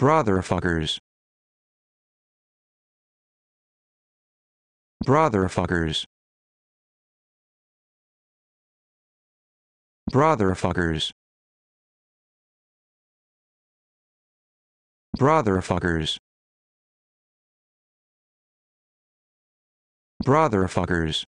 Brotherfuckers. Brotherfuckers. Brotherfuckers. Brotherfuckers. Brotherfuckers.